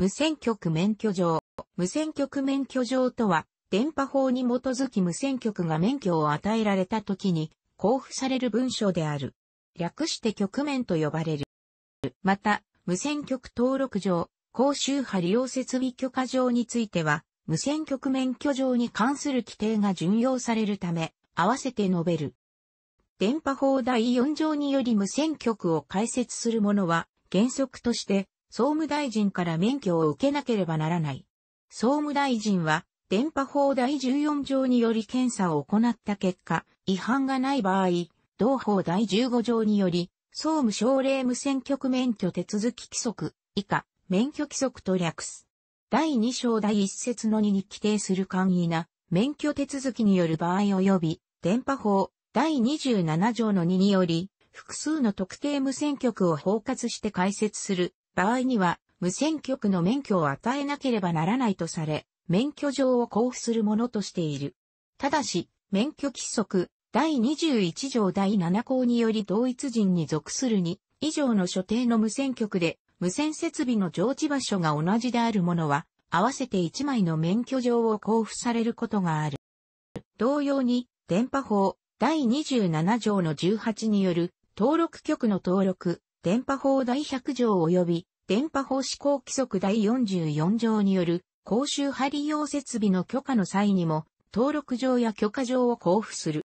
無線局免許状。無線局免許状とは、電波法に基づき無線局が免許を与えられた時に交付される文書である。略して局面と呼ばれる。また、無線局登録上、高周波利用設備許可状については、無線局免許状に関する規定が準用されるため、合わせて述べる。電波法第4条により無線局を開設する者は、原則として総務大臣から免許を受けなければならない。総務大臣は、電波法第14条により検査を行った結果、違反がない場合、同法第15条により、総務省令無線局免許手続き規則、以下、免許規則と略す。第2章第1節の2に規定する簡易な免許手続きによる場合及び、電波法第27条の2により、複数の特定無線局を包括して開設する場合には、無線局の免許を与えなければならないとされ、免許状を交付するものとしている。ただし、免許規則、第21条第7項により同一人に属するに、以上の所定の無線局で、無線設備の常置場所が同じであるものは、合わせて1枚の免許状を交付されることがある。同様に、電波法第27条の18による登録局の登録、電波法第100条及び電波法施行規則第44条による公衆派利用設備の許可の際にも登録状や許可状を交付する。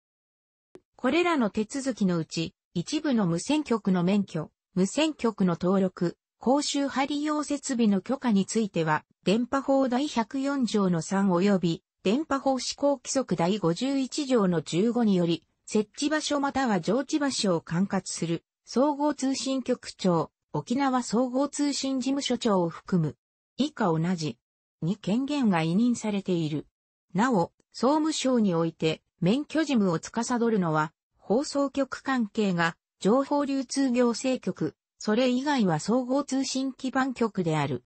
これらの手続きのうち一部の無線局の免許、無線局の登録、公衆派利用設備の許可については、電波法第104条の3及び、電波法施行規則第51条の15により、設置場所または常置場所を管轄する総合通信局長、沖縄総合通信事務所長を含む、以下同じ、に権限が委任されている。なお、総務省において、免許事務を司るのは、放送局関係が、情報流通行政局、それ以外は総合通信基盤局である。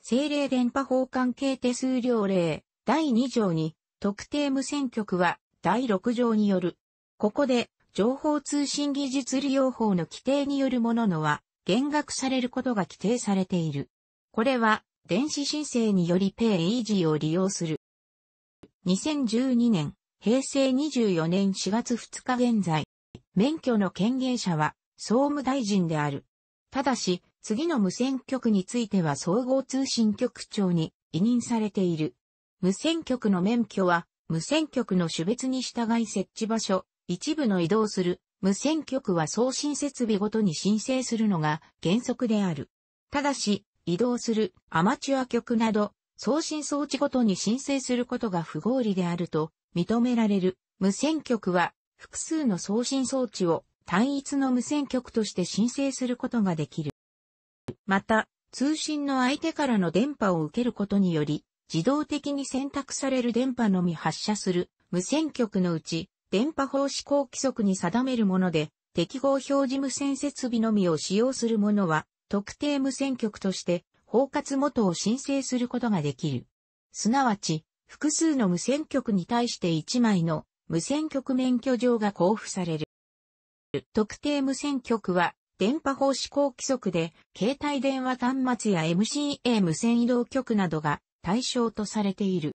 政令電波法関係手数料令、第2条に、特定無線局は、第6条による。ここで、情報通信技術利用法の規定によるもののは、減額されることが規定されている。これは、電子申請によりペイイージーを利用する。2012年、平成24年4月2日現在、免許の権限者は総務大臣である。ただし、次の無線局については総合通信局長に委任されている。無線局の免許は、無線局の種別に従い設置場所、一部の移動する無線局は送信設備ごとに申請するのが原則である。ただし、移動するアマチュア局など送信装置ごとに申請することが不合理であると認められる無線局は複数の送信装置を単一の無線局として申請することができる。また、通信の相手からの電波を受けることにより、自動的に選択される電波のみ発射する無線局のうち、電波法施行規則に定めるもので、適合表示無線設備のみを使用するものは、特定無線局として包括元を申請することができる。すなわち、複数の無線局に対して1枚の無線局免許状が交付される。特定無線局は、電波法施行規則で、携帯電話端末や MCA 無線移動局などが対象とされている。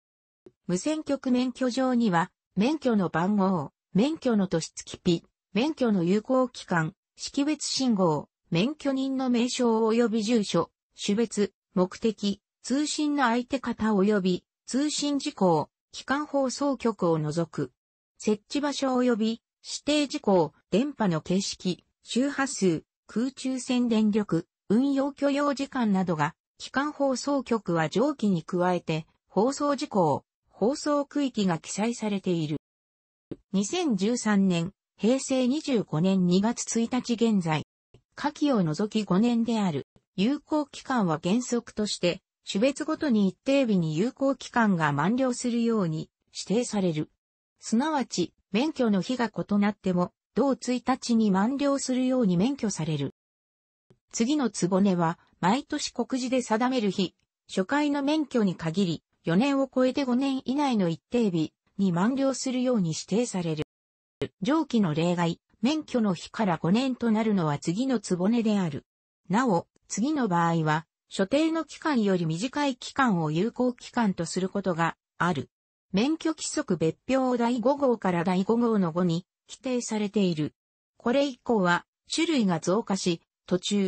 無線局免許状には、免許の番号、免許の年月日、免許の有効期間、識別信号、免許人の名称及び住所、種別、目的、通信の相手方及び通信事項、機関放送局を除く。設置場所及び指定事項、電波の形式、周波数、空中線電力、運用許容時間などが、機関放送局は上記に加えて、放送事項、放送区域が記載されている。2013年、平成25年2月1日現在、下記を除き5年である。有効期間は原則として、種別ごとに一定日に有効期間が満了するように指定される。すなわち、免許の日が異なっても、同1日に満了するように免許される。次のつぼねは、毎年告示で定める日、初回の免許に限り、4年を超えて5年以内の一定日に満了するように指定される。上記の例外、免許の日から5年となるのは次のつぼねである。なお、次の場合は、所定の期間より短い期間を有効期間とすることがある。免許規則別表第5号から第5号の5に規定されている。これ以降は種類が増加し、途中、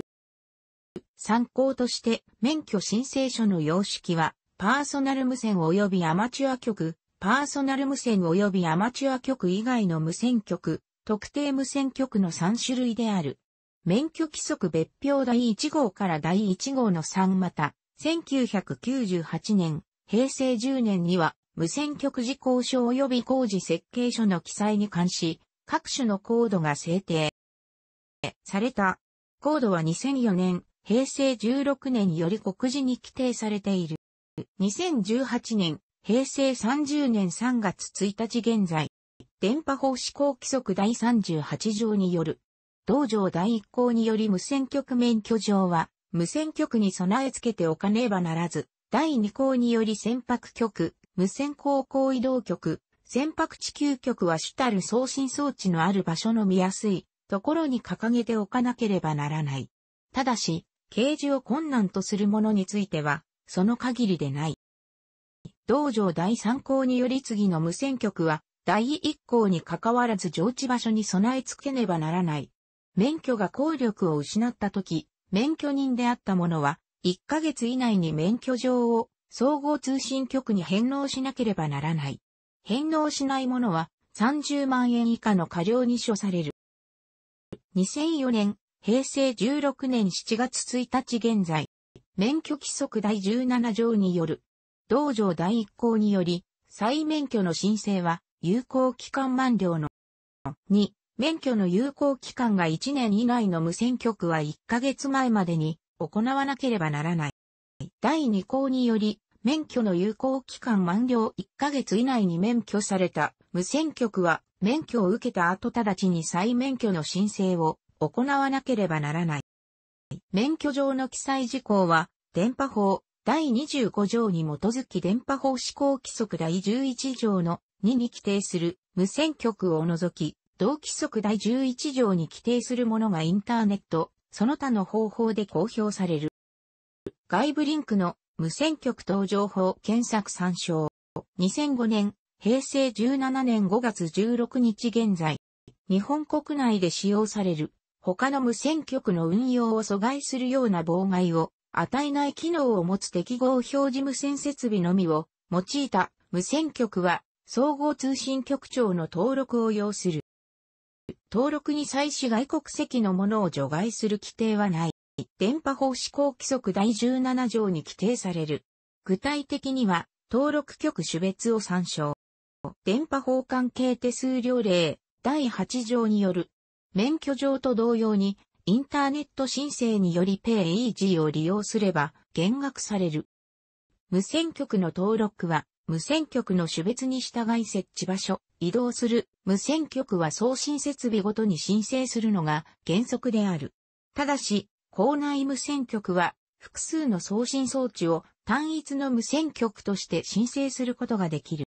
参考として免許申請書の様式はパーソナル無線及びアマチュア局、パーソナル無線及びアマチュア局以外の無線局、特定無線局の3種類である。免許規則別表第1号から第1号の3また、1998年、平成10年には、無線局事項書及び工事設計書の記載に関し、各種のコードが制定された。コードは2004年、平成16年より告示に規定されている。2018年、平成30年3月1日現在、電波法施行規則第38条による、道場第1項により無線局免許状は、無線局に備え付けておかねばならず、第2項により船舶局、無線航行移動局、船舶地球局は主たる送信装置のある場所の見やすいところに掲げておかなければならない。ただし、掲示を困難とするものについては、その限りでない。道場第3項により次の無線局は、第1項に関わらず上置場所に備え付けねばならない。免許が効力を失った時、免許人であった者は、1ヶ月以内に免許状を総合通信局に返納しなければならない。返納しない者は30万円以下の過料に処される。2004年、平成16年7月1日現在、免許規則第17条による、道場第1項により、再免許の申請は、有効期間満了の、2、免許の有効期間が1年以内の無線局は1ヶ月前までに行わなければならない。第2項により、免許の有効期間満了1ヶ月以内に免許された無線局は免許を受けた後直ちに再免許の申請を行わなければならない。免許上の記載事項は、電波法第25条に基づき電波法施行規則第11条の2に規定する無線局を除き、同規則第11条に規定するものがインターネット、その他の方法で公表される。外部リンクの無線局等情報検索参照。2005年、平成17年5月16日現在、日本国内で使用される他の無線局の運用を阻害するような妨害を与えない機能を持つ適合表示無線設備のみを用いた無線局は総合通信局長の登録を要する。登録に際し外国籍のものを除外する規定はない。電波法施行規則第17条に規定される。具体的には登録局種別を参照。電波法関係手数料令第8条による免許状と同様に、インターネット申請により p a y e ーを利用すれば減額される。無線局の登録は、無線局の種別に従い設置場所、移動する無線局は送信設備ごとに申請するのが原則である。ただし、校内無線局は複数の送信装置を単一の無線局として申請することができる。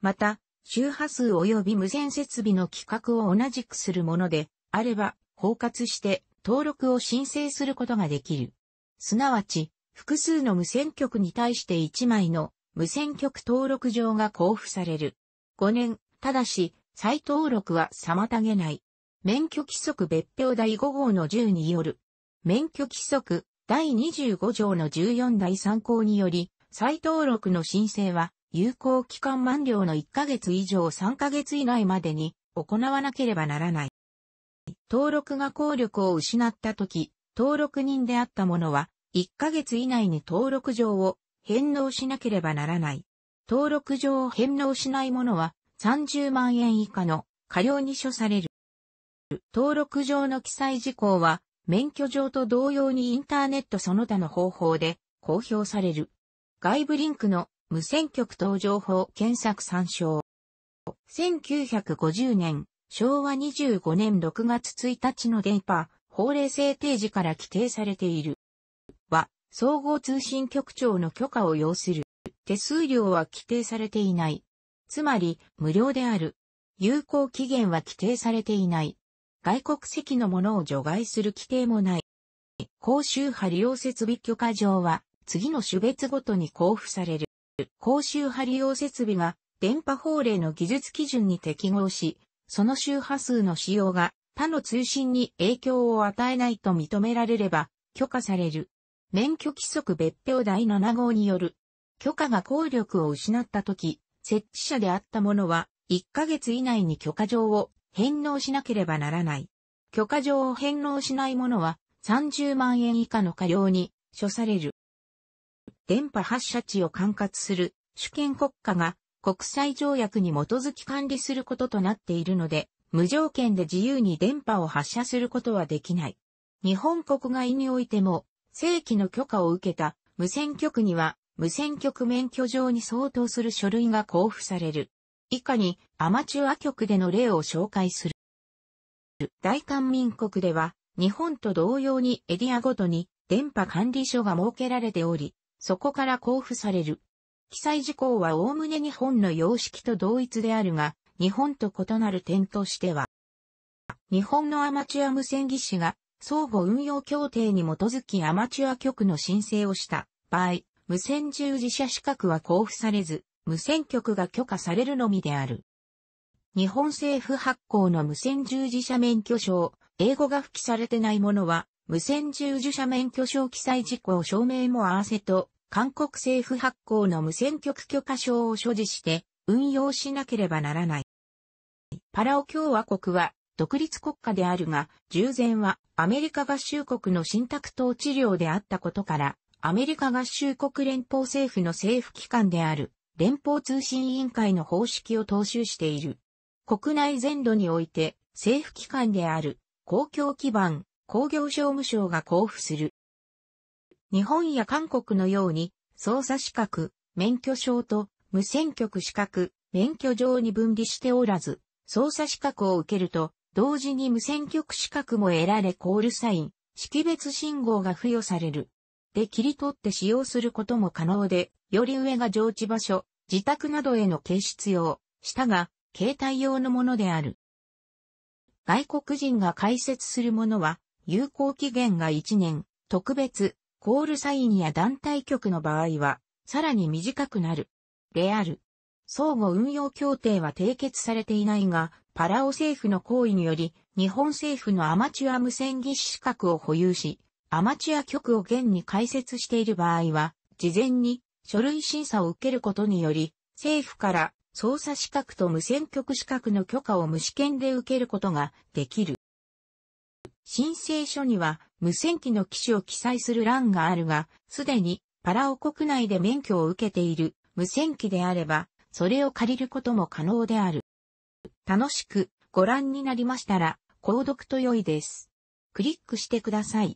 また、周波数及び無線設備の規格を同じくするもので、あれば、包括して登録を申請することができる。すなわち、複数の無線局に対して1枚の無線局登録状が交付される。5年、ただし、再登録は妨げない。免許規則別表第5号の10による。免許規則第25条の14第3項により、再登録の申請は有効期間満了の1ヶ月以上3ヶ月以内までに行わなければならない。登録が効力を失ったとき、登録人であった者は、1ヶ月以内に登録状を返納しなければならない。登録状を返納しない者は、30万円以下の過料に処される。登録上の記載事項は、免許状と同様にインターネットその他の方法で公表される。外部リンクの無線局等情報検索参照。1950年、昭和25年6月1日の電波、法令制定時から規定されている。は、総合通信局長の許可を要する。手数料は規定されていない。つまり、無料である。有効期限は規定されていない。外国籍のものを除外する規定もない。公衆波利用設備許可状は、次の種別ごとに交付される。高周波利用設備が電波法令の技術基準に適合し、その周波数の使用が他の通信に影響を与えないと認められれば許可される。免許規則別表第7号による。許可が効力を失った時、設置者であった者は1ヶ月以内に許可状を返納しなければならない。許可状を返納しない者は30万円以下の過料に処される。電波発射地を管轄する主権国家が国際条約に基づき管理することとなっているので、無条件で自由に電波を発射することはできない。日本国外においても、正規の許可を受けた無線局には無線局免許上に相当する書類が交付される。以下にアマチュア局での例を紹介する。大韓民国では日本と同様にエリアごとに電波管理所が設けられており、そこから交付される。記載事項は概ね日本の様式と同一であるが、日本と異なる点としては、日本のアマチュア無線技師が相互運用協定に基づきアマチュア局の申請をした場合、無線従事者資格は交付されず、無線局が許可されるのみである。日本政府発行の無線従事者免許証、英語が付記されてないものは、無線従事者免許証記載事項証明も合わせと韓国政府発行の無線局許可証を所持して運用しなければならない。パラオ共和国は独立国家であるが、従前はアメリカ合衆国の信託統治領であったことから、アメリカ合衆国連邦政府の政府機関である連邦通信委員会の方式を踏襲している。国内全土において政府機関である公共基盤、工業商務省が交付する日本や韓国のように、捜査資格、免許証と無線局資格、免許上に分離しておらず、操作資格を受けると、同時に無線局資格も得られコールサイン、識別信号が付与される。で切り取って使用することも可能で、より上が上置場所、自宅などへの形出用、下が携帯用のものである。外国人が開設するものは、有効期限が1年、特別、コールサインや団体局の場合は、さらに短くなる。レアル。相互運用協定は締結されていないが、パラオ政府の行為により、日本政府のアマチュア無線技師資格を保有し、アマチュア局を現に開設している場合は、事前に書類審査を受けることにより、政府から操作資格と無線局資格の許可を無試験で受けることができる。申請書には、無線機の機種を記載する欄があるが、すでにパラオ国内で免許を受けている無線機であれば、それを借りることも可能である。楽しくご覧になりましたら、購読と良いです。クリックしてください。